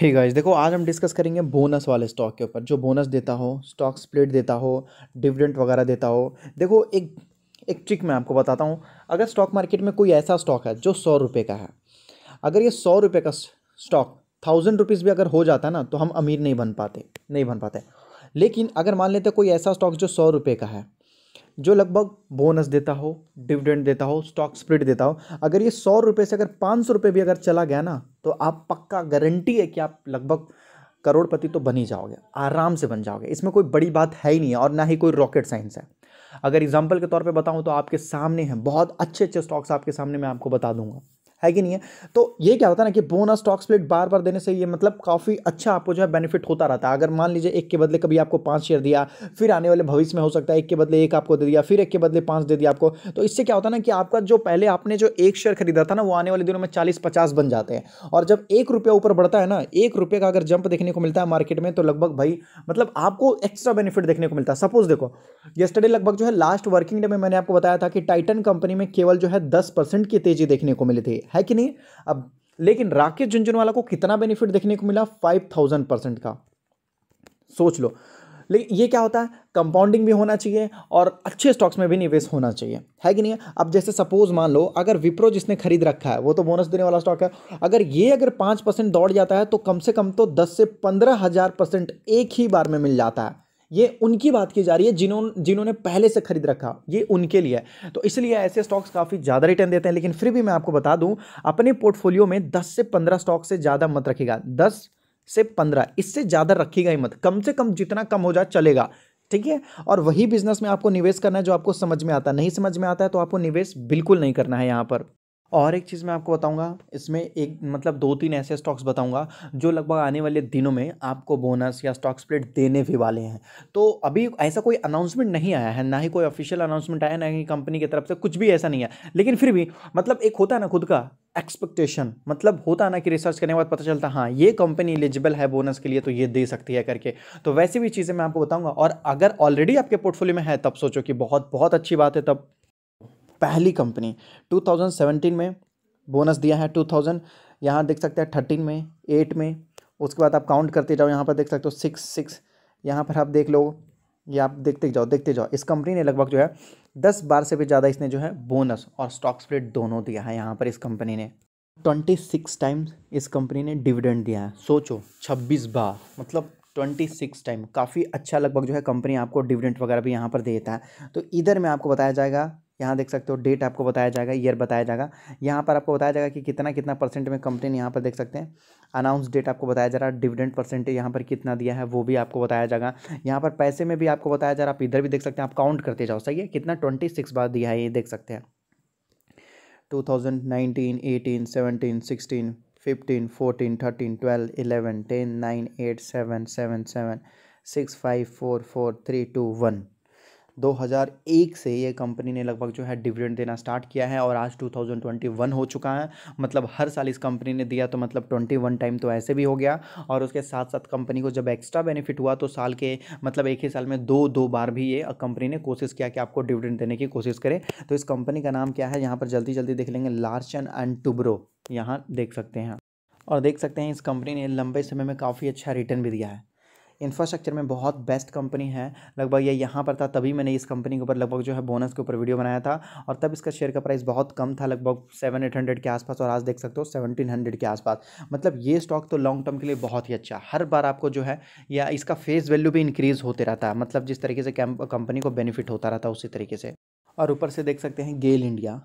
हे hey guys देखो आज हम डिस्कस करेंगे बोनस वाले स्टॉक के ऊपर जो बोनस देता हो स्टॉक स्प्लिट देता हो डिविडेंट वगैरह देता हो देखो एक एक ट्रिक मैं आपको बताता हूँ अगर स्टॉक मार्केट में कोई ऐसा स्टॉक है जो सौ रुपये का है अगर ये सौ रुपये का स्टॉक थाउजेंड रुपीज़ भी अगर हो जाता है ना तो हम अमीर नहीं बन पाते नहीं बन पाते लेकिन अगर मान लेते कोई ऐसा स्टॉक जो सौ रुपये का है जो लगभग बोनस देता हो डिविडेंड देता हो स्टॉक स्प्लिट देता हो अगर ये सौ रुपये से अगर पाँच सौ रुपये भी अगर चला गया ना तो आप पक्का गारंटी है कि आप लगभग करोड़पति तो बन ही जाओगे आराम से बन जाओगे इसमें कोई बड़ी बात है ही नहीं है और ना ही कोई रॉकेट साइंस है अगर एग्जाम्पल के तौर पर बताऊँ तो आपके सामने हैं बहुत अच्छे अच्छे स्टॉक्स आपके सामने मैं आपको बता दूंगा है कि नहीं है तो ये क्या होता है ना कि बोनस स्टॉक स्प्लिट बार बार देने से ये मतलब काफ़ी अच्छा आपको जो है बेनिफिट होता रहता है अगर मान लीजिए एक के बदले कभी आपको पाँच शेयर दिया फिर आने वाले भविष्य में हो सकता है एक के बदले एक आपको दे दिया फिर एक के बदले पाँच दे दिया आपको तो इससे क्या होता है ना कि आपका जो पहले आपने जो एक शेयर खरीदा था ना वो आने वाले दिनों में चालीस पचास बन जाते हैं और जब एक रुपया ऊपर बढ़ता है ना एक रुपये का अगर जंप देखने को मिलता है मार्केट में तो लगभग भाई मतलब आपको एक्स्ट्रा बेनिफिट देखने को मिलता है सपोज देखो येस्टरडे लगभग जो है लास्ट वर्किंग डे में मैंने आपको बताया था कि टाइटन कंपनी में केवल जो है दस परसेंट की तेजी देखने को मिली थी है कि नहीं अब लेकिन राकेश झुंझुनवाला को कितना बेनिफिट देखने को मिला फाइव थाउजेंड परसेंट का सोच लो लेकिन ये क्या होता है कंपाउंडिंग भी होना चाहिए और अच्छे स्टॉक्स में भी निवेश होना चाहिए है कि नहीं अब जैसे सपोज मान लो अगर विप्रो जिसने खरीद रखा है वो तो बोनस देने वाला स्टॉक है अगर ये अगर पाँच परसेंट दौड़ जाता है तो कम से कम तो दस से पंद्रह हज़ार परसेंट एक ही बार में मिल जाता है ये उनकी बात की जा रही है जिन्होंने जिन्होंने पहले से खरीद रखा ये उनके लिए है तो इसलिए ऐसे स्टॉक्स काफ़ी ज़्यादा रिटर्न देते हैं लेकिन फिर भी मैं आपको बता दूं अपने पोर्टफोलियो में 10 से 15 स्टॉक से ज़्यादा मत रखेगा 10 से 15 इससे ज़्यादा रखेगा ही मत कम से कम जितना कम हो जाए चलेगा ठीक है और वही बिजनेस में आपको निवेश करना है जो आपको समझ में आता है नहीं समझ में आता है तो आपको निवेश बिल्कुल नहीं करना है यहाँ पर और एक चीज़ मैं आपको बताऊंगा इसमें एक मतलब दो तीन ऐसे स्टॉक्स बताऊंगा जो लगभग आने वाले दिनों में आपको बोनस या स्टॉक स्प्लिट देने भी वाले हैं तो अभी ऐसा कोई अनाउंसमेंट नहीं आया है ना ही कोई ऑफिशियल अनाउंसमेंट आया ना ही कंपनी की तरफ से कुछ भी ऐसा नहीं है लेकिन फिर भी मतलब एक होता है ना खुद का एक्सपेक्टेशन मतलब होता ना कि रिसर्च करने के बाद पता चलता हाँ ये कंपनी एलिजिबल है बोनस के लिए तो ये दे सकती है करके तो वैसे भी चीज़ें मैं आपको बताऊंगा और अगर ऑलरेडी आपके पोर्टफोलियो में है तब सोचो कि बहुत बहुत अच्छी बात है तब पहली कंपनी 2017 में बोनस दिया है 2000 यहाँ देख सकते हैं थर्टीन में एट में उसके बाद आप काउंट करते जाओ यहाँ पर देख सकते हो सिक्स सिक्स यहाँ पर आप देख लो ये आप देखते जाओ देखते जाओ इस कंपनी ने लगभग जो है दस बार से भी ज़्यादा इसने जो है बोनस और स्टॉक स्प्लिट दोनों दिया है यहाँ पर इस कंपनी ने ट्वेंटी सिक्स टाइम्स इस कंपनी ने डिविडेंड दिया है सोचो छब्बीस बार मतलब ट्वेंटी सिक्स टाइम काफ़ी अच्छा लगभग जो है कंपनी आपको डिविडेंट वगैरह भी यहाँ पर देता है तो इधर में आपको बताया जाएगा यहाँ देख सकते हो डेट आपको बताया जाएगा ईयर बताया जाएगा यहाँ पर आपको बताया जाएगा कि कितना कितना परसेंट में कंपनी यहाँ पर देख सकते हैं अनाउंस डेट आपको बताया जा रहा है डिविडेंड परसेंट यहाँ पर कितना दिया है वो भी आपको बताया जाएगा यहाँ पर पैसे में भी आपको बताया जा रहा है आप इधर भी देख सकते हैं आप काउंट करते जाओ सही है कितना ट्वेंटी सिक्स बार दिया है ये देख सकते हैं two thousand nineteen eighteen seventeen sixteen fifteen fourteen thirteen twelve eleven ten nine eight seven seven seven six five four four three two one 2001 से ये कंपनी ने लगभग जो है डिविडेंड देना स्टार्ट किया है और आज 2021 हो चुका है मतलब हर साल इस कंपनी ने दिया तो मतलब 21 टाइम तो ऐसे भी हो गया और उसके साथ साथ कंपनी को जब एक्स्ट्रा बेनिफिट हुआ तो साल के मतलब एक ही साल में दो दो बार भी ये कंपनी ने कोशिश किया कि आपको डिविडेंड देने की कोशिश करे तो इस कंपनी का नाम क्या है यहाँ पर जल्दी जल्दी देख लेंगे लार्चन एंड टुब्रो यहाँ देख सकते हैं और देख सकते हैं इस कंपनी ने लंबे समय में काफ़ी अच्छा रिटर्न भी दिया है इंफ्रास्ट्रक्चर में बहुत बेस्ट कंपनी है लगभग ये यहाँ पर था तभी मैंने इस कंपनी के ऊपर लगभग जो है बोनस के ऊपर वीडियो बनाया था और तब इसका शेयर का प्राइस बहुत कम था लगभग सेवन एट हंड्रेड के आसपास और आज देख सकते हो सेवनटीन हंड्रेड के आसपास मतलब ये स्टॉक तो लॉन्ग टर्म के लिए बहुत ही अच्छा हर बार आपको जो है या इसका फेस वैल्यू भी इंक्रीज़ होते रहता है मतलब जिस तरीके से कंपनी को बेनिफिट होता रहता है उसी तरीके से और ऊपर से देख सकते हैं गेल इंडिया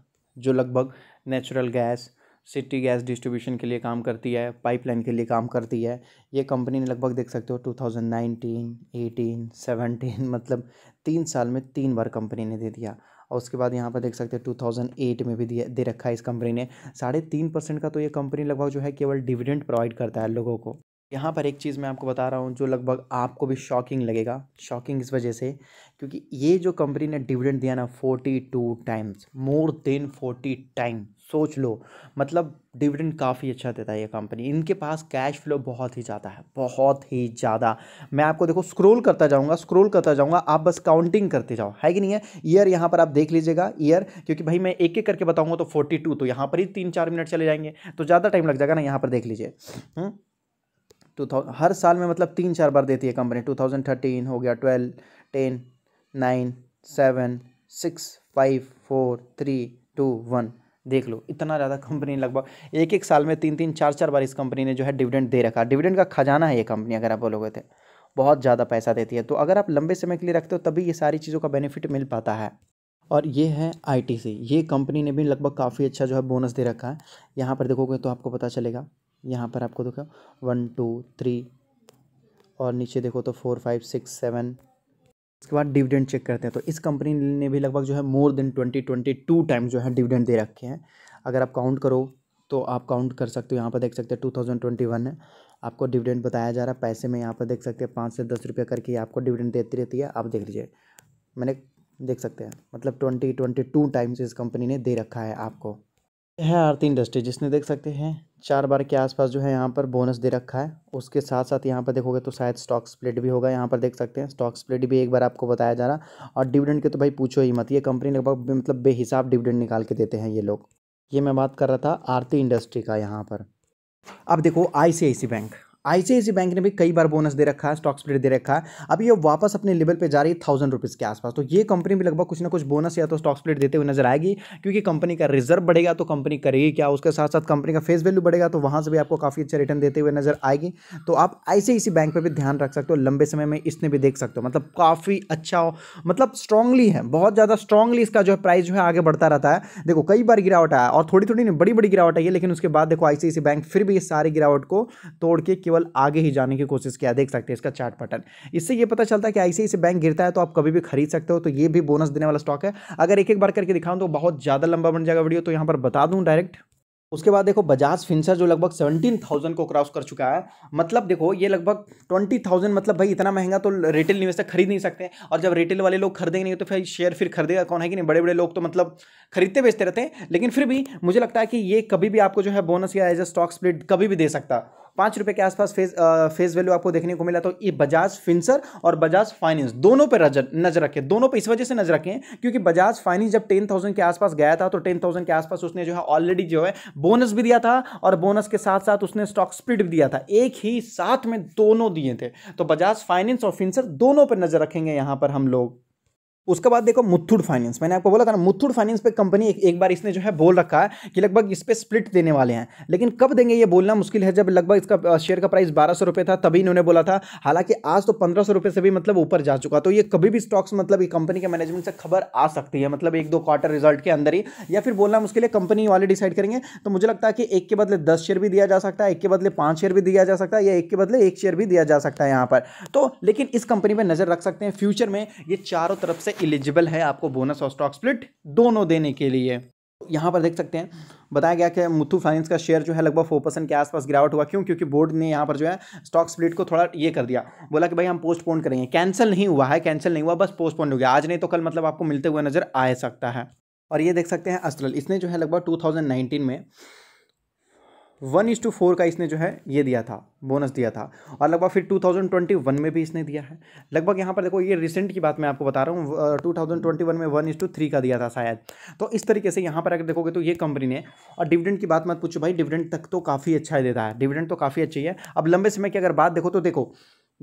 जो लगभग natural gas city gas distribution के लिए काम करती है पाइपलाइन के लिए काम करती है ये कंपनी ने लगभग देख सकते हो two thousand nineteen eighteen seventeen मतलब तीन साल में तीन बार कंपनी ने दे दिया और उसके बाद यहाँ पर देख सकते हैं एट में भी दे रखा है इस कंपनी ने साढ़े तीन परसेंट का तो ये कंपनी लगभग जो है केवल डिविडेंड प्रोवाइड करता है लोगों को यहाँ पर एक चीज़ मैं आपको बता रहा हूँ जो लगभग आपको भी शॉकिंग लगेगा शॉकिंग इस वजह से क्योंकि ये जो कंपनी ने डिविडेंड दिया ना forty two times more than forty time सोच लो मतलब डिविडेंड काफ़ी अच्छा देता है ये कंपनी इनके पास कैश फ्लो बहुत ही ज़्यादा है बहुत ही ज़्यादा मैं आपको देखो स्क्रोल करता जाऊँगा स्क्रोल करता जाऊँगा आप बस काउंटिंग करते जाओ है कि नहीं है ईयर यहाँ पर आप देख लीजिएगा ईयर क्योंकि भाई मैं एक एक करके बताऊँगा तो फोर्टी टू तो यहाँ पर ही तीन चार मिनट चले जाएंगे तो ज़्यादा टाइम लग जाएगा ना यहाँ पर देख लीजिए हम्म? टू हर साल में मतलब तीन चार बार देती है कंपनी टू थाउजेंड थर्टीन हो गया twelve ten nine seven six five four three two one देख लो इतना ज़्यादा कंपनी लगभग एक एक साल में तीन तीन चार चार बार इस कंपनी ने जो है डिविडेंड दे रखा डिविडेंड का खजाना है ये कंपनी अगर आप बोलोगे तो बहुत ज़्यादा पैसा देती है तो अगर आप लंबे समय के लिए रखते हो तभी ये सारी चीज़ों का बेनिफिट मिल पाता है और ये है आईटीसी ये कंपनी ने भी लगभग काफ़ी अच्छा जो है बोनस दे रखा है यहाँ पर देखोगे तो आपको पता चलेगा यहाँ पर आपको देखो वन टू थ्री और नीचे देखो तो फोर फाइव सिक्स सेवन इसके बाद डिविडेंड चेक करते हैं तो इस कंपनी ने भी लगभग जो है more than twenty twenty two time जो है डिविडेंड दे रखे हैं अगर आप काउंट करो तो आप काउंट कर सकते हो यहाँ पर देख सकते हैं टू थाउजेंड ट्वेंटी वन है आपको डिविडेंड बताया जा रहा है पैसे में यहाँ पर देख सकते हैं पाँच से दस रुपये करके आपको डिविडेंड देती रहती है आप देख लीजिए मैंने देख सकते हैं मतलब ट्वेंटी ट्वेंटी टू टाइम्स इस कंपनी ने दे रखा है आपको है आरती इंडस्ट्री जिसने देख सकते हैं चार बार के आसपास जो है यहाँ पर बोनस दे रखा है उसके साथ साथ यहाँ पर देखोगे तो शायद स्टॉक स्प्लिट भी होगा यहाँ पर देख सकते हैं स्टॉक स्प्लिट भी एक बार आपको बताया जा रहा और डिविडेंड के तो भाई पूछो ही मत ये कंपनी लगभग मतलब बेहिसाब डिविडेंड निकाल के देते हैं ये लोग ये मैं बात कर रहा था आरती इंडस्ट्री का यहाँ पर अब देखो आई बैंक आईसीआईसी बैंक ने भी कई बार बोनस दे रखा है स्टॉक स्प्लिट दे रखा है अभी ये वापस अपने लेवल पे जा रही है थाउजेंड रुपीज़ के आसपास तो ये कंपनी भी लगभग कुछ ना कुछ बोनस या तो स्टॉक स्प्लिट देते हुए नजर आएगी क्योंकि कंपनी का रिजर्व बढ़ेगा तो कंपनी करेगी क्या उसके साथ साथ कंपनी का फेस वैल्यू बढ़ेगा तो वहाँ से भी आपको काफ़ी अच्छा रिटर्न देते हुए नजर आएगी तो आप आईसीआईसी बैंक पर भी ध्यान रख सकते हो लंबे समय में इसने भी देख सकते हो मतलब काफ़ी अच्छा मतलब स्ट्रांगली है बहुत ज़्यादा स्ट्रांगली इसका जो है प्राइस जो है आगे बढ़ता रहता है देखो कई बार गिरावट आया और थोड़ी थोड़ी नहीं बड़ी बड़ी गिरावट आई है लेकिन उसके बाद देखो आईसीआईसी बैंक फिर भी इस सारी गिरावट को तोड़ के केवल लेवल आगे ही जाने की कोशिश किया देख सकते हैं इसका चार्ट पैटर्न इससे ये पता चलता है कि ऐसे ऐसे बैंक गिरता है तो आप कभी भी खरीद सकते हो तो ये भी बोनस देने वाला स्टॉक है अगर एक एक बार करके दिखाऊं तो बहुत ज़्यादा लंबा बन जाएगा वीडियो तो यहाँ पर बता दूँ डायरेक्ट उसके बाद देखो बजाज फिंसर जो लगभग सेवेंटीन थाउजेंड को क्रॉस कर चुका है मतलब देखो ये लगभग ट्वेंटी थाउजेंड मतलब भाई इतना महंगा तो रिटेल निवेशक खरीद नहीं सकते और जब रिटेल वाले लोग खरीदेंगे नहीं तो फिर शेयर फिर खरीदेगा कौन है कि नहीं बड़े बड़े लोग तो मतलब खरीदते बेचते रहते हैं लेकिन फिर भी मुझे लगता है कि ये कभी भी आपको जो है बोनस या एज ए स्टॉक स्प्लिट कभी भी दे सकता पाँच रुपये के आसपास फेस फेस वैल्यू आपको देखने को मिला तो ये बजाज फिंसर और बजाज फाइनेंस दोनों पर नजर रखें दोनों पर इस वजह से नजर रखें क्योंकि बजाज फाइनेंस जब टेन थाउजेंड के आसपास गया था तो टेन थाउजेंड के आसपास उसने जो है ऑलरेडी जो है बोनस भी दिया था और बोनस के साथ साथ उसने स्टॉक स्प्लिट भी दिया था एक ही साथ में दोनों दिए थे तो बजाज फाइनेंस और फिंसर दोनों पर नजर रखेंगे यहां पर हम लोग उसके बाद देखो मुथूट फाइनेंस मैंने आपको बोला था ना मुथूट फाइनेंस पे कंपनी एक, एक बार इसने जो है बोल रखा है कि लगभग इस पर स्प्लिट देने वाले हैं लेकिन कब देंगे ये बोलना मुश्किल है जब लगभग इसका शेयर का प्राइस बारह सौ रुपये था तभी इन्होंने बोला था हालांकि आज तो पंद्रह सौ रुपये से भी मतलब ऊपर जा चुका तो ये कभी भी स्टॉक्स मतलब कंपनी के मैनेजमेंट से खबर आ सकती है मतलब एक दो क्वार्टर रिजल्ट के अंदर ही या फिर बोलना मुश्किल है कंपनी वाले डिसाइड करेंगे तो मुझे लगता है कि एक के बदले दस शेयर भी दिया जा सकता है एक के बदले पाँच शेयर भी दिया जा सकता है या एक के बदले एक शेयर भी दिया जा सकता है यहाँ पर तो लेकिन इस कंपनी पर नज़र रख सकते हैं फ्यूचर में ये चारों तरफ से एलिजिबल है आपको बोनस और स्टॉक स्प्लिट दोनों देने के लिए यहाँ पर देख सकते हैं बताया गया कि मुथू फाइनेंस का शेयर जो है लगभग फोर परसेंट के आसपास गिरावट हुआ क्यों क्योंकि बोर्ड ने यहाँ पर जो है स्टॉक स्प्लिट को थोड़ा ये कर दिया बोला कि भाई हम पोस्टपोन करेंगे कैंसिल नहीं हुआ है कैंसिल नहीं हुआ बस पोस्टपोन हो गया आज नहीं तो कल मतलब आपको मिलते हुए नजर आ सकता है और ये देख सकते हैं अस्ट्रल इसने जो है लगभग टू में वन इज टू फोर का इसने जो है ये दिया था बोनस दिया था और लगभग फिर 2021 में भी इसने दिया है लगभग यहाँ पर देखो ये रिसेंट की बात मैं आपको बता रहा हूँ 2021 में वन इज टू थ्री का दिया था शायद तो इस तरीके से यहाँ पर अगर देखोगे तो ये कंपनी ने और डिविडेंड की बात मत पूछो भाई डिविडेंड तक तो काफ़ी अच्छा देता है डिविडेंड तो काफ़ी अच्छी है अब लंबे समय की अगर बात देखो तो देखो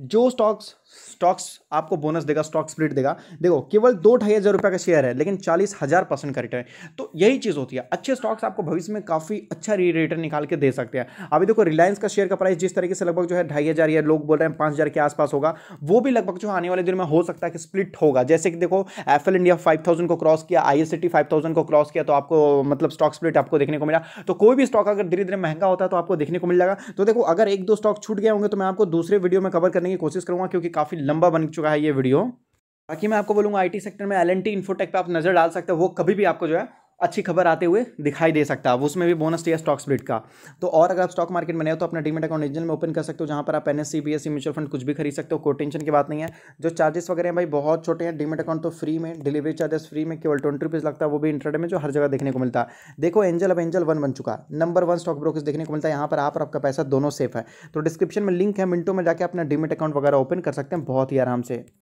जो स्टॉक्स स्टॉक्स आपको बोनस देगा स्टॉक स्प्लिट देगा देखो केवल दो ढाई हज़ार रुपये का शेयर है लेकिन चालीस हज़ार परसेंट का रिटर्न तो यही चीज़ होती है अच्छे स्टॉक्स आपको भविष्य में काफ़ी अच्छा रिटर्न निकाल के दे सकते हैं अभी देखो रिलायंस का शेयर का प्राइस जिस तरीके से लगभग जो है ढाई हज़ार या लोग बोल रहे हैं पाँच हज़ार के आसपास होगा वो भी लगभग जो आने वाले दिन में हो सकता है कि स्प्लिट होगा जैसे कि देखो एफ इंडिया फाइव को क्रॉस किया आई एस को क्रॉस किया तो आपको मतलब स्टॉक स्प्लिट आपको देखने को मिला तो कोई भी स्टॉक अगर धीरे धीरे महंगा होता है तो आपको देखने को मिल जाएगा तो देखो अगर एक दो स्टॉक छूट गए होंगे तो मैं आपको दूसरे वीडियो में कवर करने की कोशिश करूँगा क्योंकि काफ़ी लंबा बन चुका है ये वीडियो बाकी मैं आपको बोलूँगा आई सेक्टर में एल एन टी पर आप नज़र डाल सकते हो वो कभी भी आपको जो है अच्छी खबर आते हुए दिखाई दे सकता है उसमें भी बोनस दिया स्टॉक स्प्लिट का तो और अगर आप स्टॉक मार्केट में नए हो तो अपना डीमेट अकाउंट इंजन में ओपन कर सकते हो जहाँ पर आप N S C B S C mutual fund कुछ भी खरीद सकते हो कोई टेंशन की बात नहीं है जो चार्जेस वगैरह हैं भाई बहुत छोटे हैं डीमेट अकाउंट तो फ्री में डिलीवरी चार्जेस फ्री में केवल ट्वेंटी रुपीज़ लगता है वो भी इंटरनेट में जो हर जगह देखने को मिलता है देखो एंजल अब एंजल वन बन चुका है नंबर वन स्टॉक ब्रोकर देखने को मिलता है यहाँ पर आप और आपका पैसा दोनों सेफ है तो डिस्क्रिप्शन में लिंक है मिनटों में जाकर अपना डीमेट अकाउंट वगैरह ओपन कर सकते हैं बहुत ही आराम से